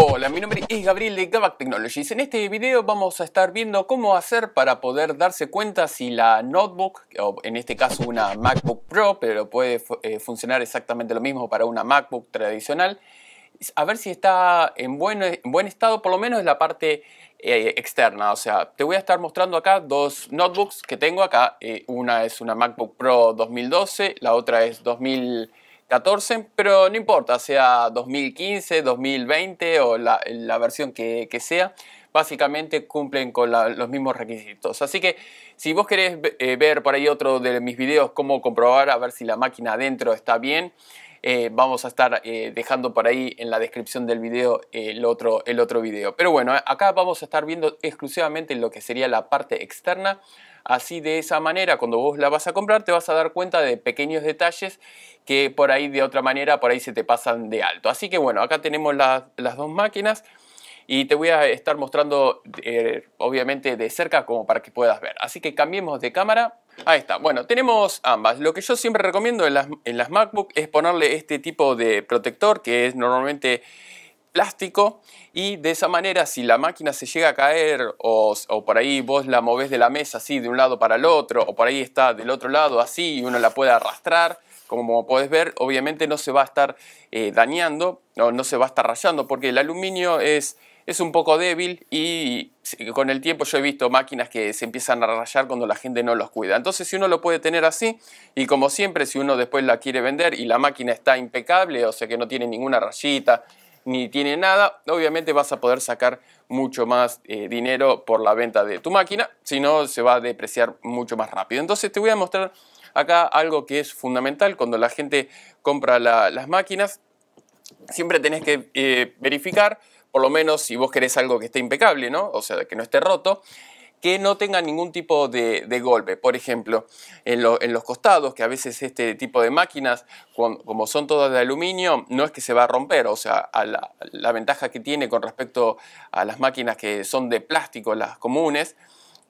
Hola, mi nombre es Gabriel de Gavac Technologies. En este video vamos a estar viendo cómo hacer para poder darse cuenta si la notebook, o en este caso una MacBook Pro, pero puede eh, funcionar exactamente lo mismo para una MacBook tradicional, a ver si está en buen, estado, por lo menos en la parte eh, externa. O sea, te voy a estar mostrando acá dos notebooks que tengo acá. Eh, una es una MacBook Pro 2012, la otra es 2000 14, pero no importa, sea 2015, 2020 o la, versión que, sea, básicamente cumplen con los mismos requisitos. Así que si vos querés eh, ver por ahí otro de mis videos, cómo comprobar a ver si la máquina adentro está bien, eh, vamos a estar eh, dejando por ahí en la descripción del video eh, el, otro, el otro video. Pero bueno, acá vamos a estar viendo exclusivamente lo que sería la parte externa. Así de esa manera, cuando vos la vas a comprar, te vas a dar cuenta de pequeños detalles que por ahí de otra manera, por ahí se te pasan de alto. Así que bueno, acá tenemos las dos máquinas y te voy a estar mostrando obviamente de cerca como para que puedas ver. Así que cambiemos de cámara Ahí está. Bueno, tenemos ambas. Lo que yo siempre recomiendo en las, en las MacBook es ponerle este tipo de protector que es normalmente plástico y de esa manera si la máquina se llega a caer o, o, por ahí vos la movés de la mesa así de un lado para el otro o por ahí está del otro lado así y uno la puede arrastrar como podés ver obviamente no se va a estar eh, dañando o no se va a estar rayando porque el aluminio es es un poco débil y con el tiempo yo he visto máquinas que se empiezan a rayar cuando la gente no los cuida. Entonces si uno lo puede tener así y como siempre si uno después la quiere vender y la máquina está impecable, o sea que no tiene ninguna rayita ni tiene nada, obviamente vas a poder sacar mucho más eh, dinero por la venta de tu máquina, si no se va a depreciar mucho más rápido. Entonces te voy a mostrar acá algo que es fundamental cuando la gente compra las máquinas, siempre tenés que eh, verificar por lo menos si vos querés algo que esté impecable, ¿no? O sea, que no esté roto, que no tenga ningún tipo de, golpe. Por ejemplo, en, los costados, que a veces este tipo de máquinas, como son todas de aluminio, no es que se va a romper. O sea, la, ventaja que tiene con respecto a las máquinas que son de plástico, las comunes,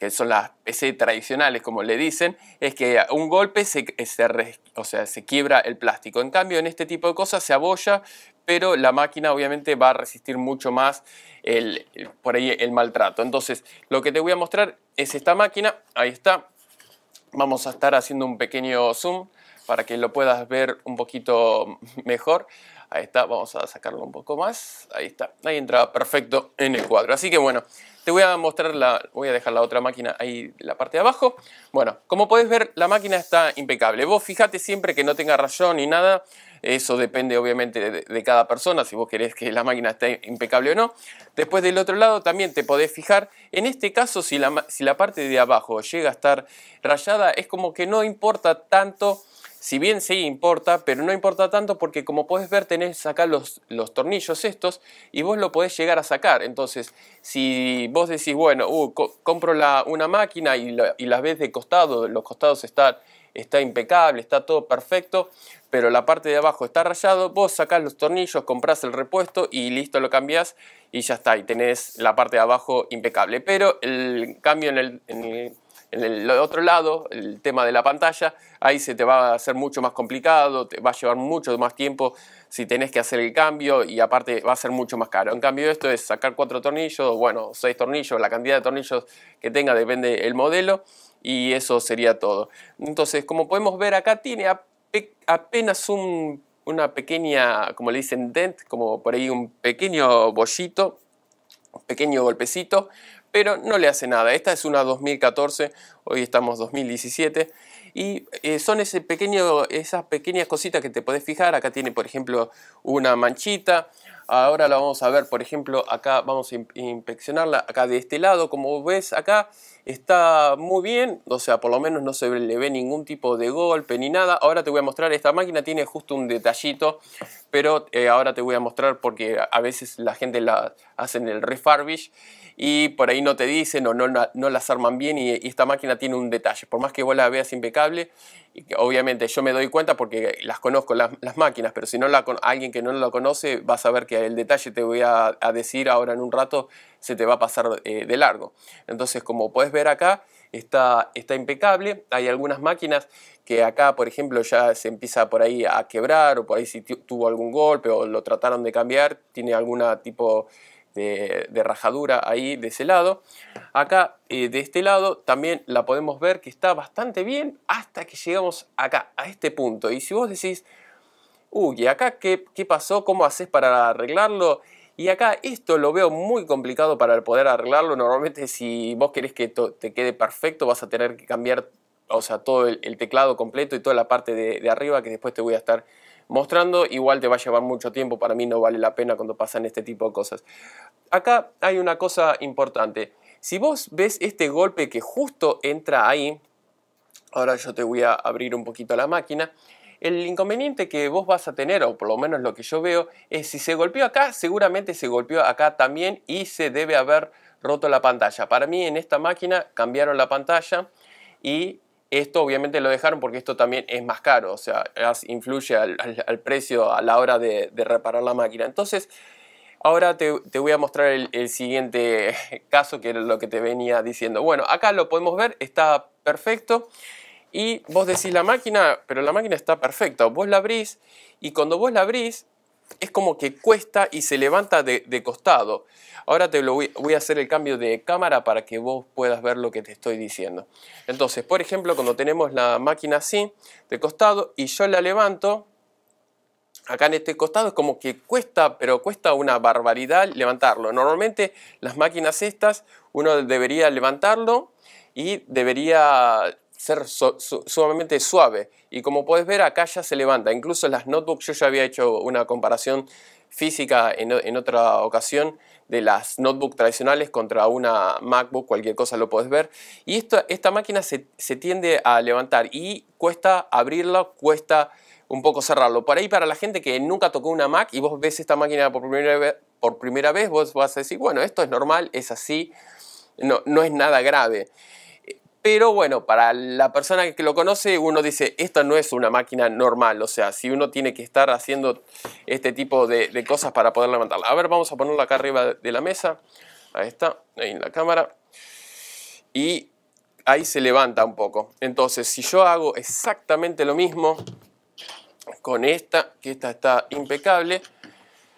que son las PC tradicionales, como le dicen, es que un golpe se, se, o sea, se quiebra el plástico. En cambio, en este tipo de cosas se abolla, pero la máquina obviamente va a resistir mucho más el, por ahí el maltrato. Entonces, lo que te voy a mostrar es esta máquina, ahí está. Vamos a estar haciendo un pequeño zoom para que lo puedas ver un poquito mejor. Ahí está, vamos a sacarlo un poco más. Ahí está, ahí entra perfecto en el cuadro. Así que bueno, te voy a mostrar la, voy a dejar la otra máquina ahí, la parte de abajo. Bueno, como podés ver, la máquina está impecable. Vos fijate siempre que no tenga rayón ni nada. Eso depende obviamente de, cada persona, si vos querés que la máquina esté impecable o no. Después del otro lado también te podés fijar, en este caso si la, si la parte de abajo llega a estar rayada, es como que no importa tanto si bien sí importa, pero no importa tanto porque como podés ver tenés acá los, los, tornillos estos y vos lo podés llegar a sacar. Entonces, si vos decís, bueno, uh, compro una máquina y, y las ves de costado, los costados están está impecable, está todo perfecto, pero la parte de abajo está rayado, vos sacás los tornillos, compras el repuesto y listo, lo cambiás y ya está, y tenés la parte de abajo impecable. Pero el cambio en el, otro lado, el tema de la pantalla, ahí se te va a hacer mucho más complicado, te va a llevar mucho más tiempo si tenés que hacer el cambio y aparte va a ser mucho más caro. En cambio esto es sacar cuatro tornillos, bueno, seis tornillos, la cantidad de tornillos que tenga depende del modelo y eso sería todo. Entonces, como podemos ver acá, tiene apenas un, una pequeña, como le dicen, dent, como por ahí un pequeño bollito, un pequeño golpecito, pero no le hace nada. Esta es una 2014, hoy estamos 2017 y eh, son ese pequeño, esas pequeñas cositas que te podés fijar. Acá tiene, por ejemplo, una manchita. Ahora la vamos a ver, por ejemplo, acá vamos a inspeccionarla, acá de este lado, como ves acá está muy bien, o sea, por lo menos no se le ve ningún tipo de golpe ni nada. Ahora te voy a mostrar, esta máquina tiene justo un detallito, pero eh, ahora te voy a mostrar porque a veces la gente la hacen el refurbish y por ahí no te dicen o no, no, las arman bien y, y esta máquina tiene un detalle. Por más que vos la veas impecable, obviamente yo me doy cuenta porque las conozco las, máquinas, pero si no la, alguien que no lo conoce va a saber que el detalle te voy a, decir ahora en un rato se te va a pasar eh, de largo. Entonces, como puedes ver acá, está, está impecable. Hay algunas máquinas que acá, por ejemplo, ya se empieza por ahí a quebrar o por ahí si tuvo algún golpe o lo trataron de cambiar, tiene alguna tipo de, rajadura ahí de ese lado. Acá eh, de este lado también la podemos ver que está bastante bien hasta que llegamos acá, a este punto. Y si vos decís, uy, ¿y acá qué, pasó? ¿Cómo haces para arreglarlo? Y acá esto lo veo muy complicado para poder arreglarlo. Normalmente si vos querés que te quede perfecto vas a tener que cambiar o sea, todo el, teclado completo y toda la parte de, de arriba que después te voy a estar mostrando, igual te va a llevar mucho tiempo, para mí no vale la pena cuando pasan este tipo de cosas. Acá hay una cosa importante, si vos ves este golpe que justo entra ahí, ahora yo te voy a abrir un poquito la máquina, el inconveniente que vos vas a tener, o por lo menos lo que yo veo, es si se golpeó acá, seguramente se golpeó acá también y se debe haber roto la pantalla. Para mí en esta máquina cambiaron la pantalla y esto obviamente lo dejaron porque esto también es más caro, o sea, influye al, precio a la hora de, reparar la máquina. Entonces, ahora te, voy a mostrar el, el, siguiente caso que era lo que te venía diciendo. Bueno, acá lo podemos ver, está perfecto. Y vos decís la máquina, pero la máquina está perfecta. Vos la abrís y cuando vos la abrís, es como que cuesta y se levanta de, costado. Ahora te lo voy, voy, a hacer el cambio de cámara para que vos puedas ver lo que te estoy diciendo. Entonces, por ejemplo, cuando tenemos la máquina así, de costado, y yo la levanto, acá en este costado es como que cuesta, pero cuesta una barbaridad levantarlo. Normalmente las máquinas estas, uno debería levantarlo y debería ser sumamente suave. Y como puedes ver, acá ya se levanta. Incluso las notebooks, yo ya había hecho una comparación física en, otra ocasión de las notebooks tradicionales contra una MacBook, cualquier cosa lo puedes ver. Y esta, esta máquina se, tiende a levantar y cuesta abrirla, cuesta un poco cerrarlo. Por ahí para la gente que nunca tocó una Mac y vos ves esta máquina por primera vez, por primera vez vos vas a decir, bueno, esto es normal, es así, no, no es nada grave. Pero bueno, para la persona que lo conoce, uno dice, esta no es una máquina normal, o sea, si uno tiene que estar haciendo este tipo de, cosas para poder levantarla. A ver, vamos a ponerla acá arriba de la mesa, ahí está, ahí en la cámara, y ahí se levanta un poco. Entonces, si yo hago exactamente lo mismo con esta, que esta está impecable,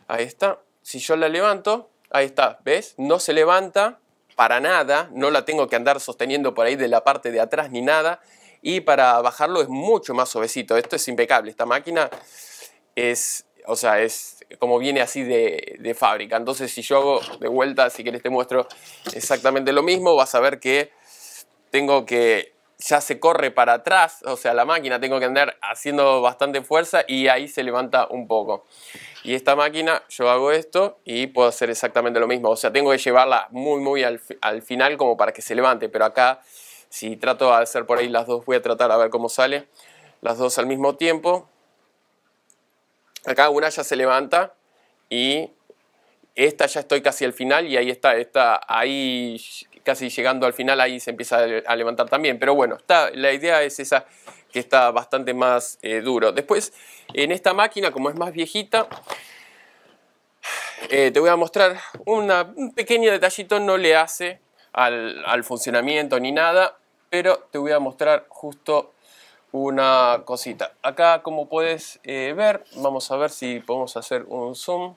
ahí está, si yo la levanto, ahí está, ¿ves? No se levanta, para nada, no la tengo que andar sosteniendo por ahí de la parte de atrás ni nada. Y para bajarlo es mucho más suavecito. Esto es impecable. Esta máquina es, o sea, es como viene así de, de fábrica. Entonces, si yo hago de vuelta, si querés te muestro exactamente lo mismo, vas a ver que tengo que ya se corre para atrás, o sea, la máquina tengo que andar haciendo bastante fuerza y ahí se levanta un poco. Y esta máquina, yo hago esto y puedo hacer exactamente lo mismo. O sea, tengo que llevarla muy, muy al, final como para que se levante. Pero acá, si trato de hacer por ahí las dos, voy a tratar a ver cómo sale. Las dos al mismo tiempo. Acá una ya se levanta y esta ya estoy casi al final y ahí está, está ahí casi llegando al final, ahí se empieza a levantar también. Pero bueno, la idea es esa, está bastante más eh, duro. Después, en esta máquina, como es más viejita, eh, te voy a mostrar un pequeño detallito, no le hace al, funcionamiento ni nada, pero te voy a mostrar justo una cosita. Acá como puedes eh, ver, vamos a ver si podemos hacer un zoom.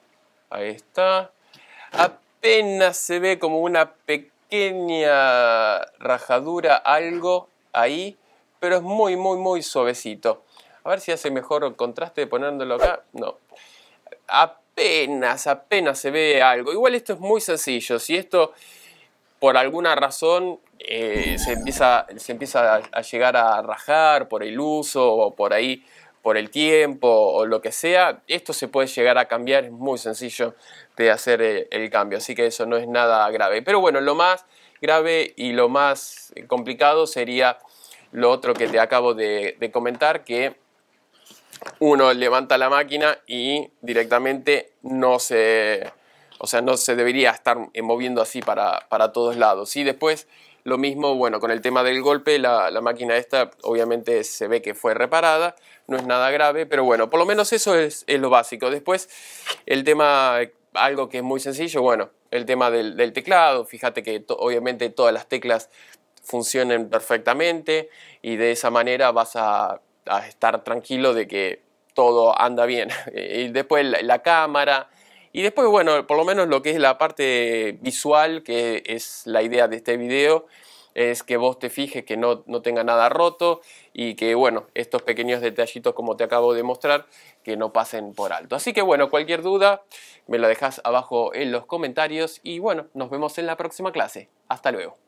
Ahí está. Apenas se ve como una pequeña rajadura, algo ahí pero es muy, muy, muy suavecito. A ver si hace mejor contraste poniéndolo acá. No. Apenas, apenas se ve algo. Igual esto es muy sencillo. Si esto por alguna razón eh, se empieza, se empieza a, llegar a rajar por el uso o por ahí, por el tiempo o lo que sea, esto se puede llegar a cambiar. Es muy sencillo de hacer eh, el cambio. Así que eso no es nada grave. Pero bueno, lo más grave y lo más complicado sería lo otro que te acabo de, comentar, que uno levanta la máquina y directamente no se, o sea, no se debería estar eh, moviendo así para, para todos lados. Y después, lo mismo, bueno, con el tema del golpe, la, máquina esta obviamente se ve que fue reparada, no es nada grave, pero bueno, por lo menos eso es, lo básico. Después, el tema, algo que es muy sencillo, bueno, el tema del, teclado, fíjate que obviamente todas las teclas funcionen perfectamente y de esa manera vas a, estar tranquilo de que todo anda bien. Eh, y después la, cámara, y después, bueno, por lo menos lo que es la parte visual, que es la idea de este video, es que vos te fijes que no, no, tenga nada roto y que, bueno, estos pequeños detallitos como te acabo de mostrar, que no pasen por alto. Así que, bueno, cualquier duda me la dejas abajo en los comentarios y, bueno, nos vemos en la próxima clase. Hasta luego.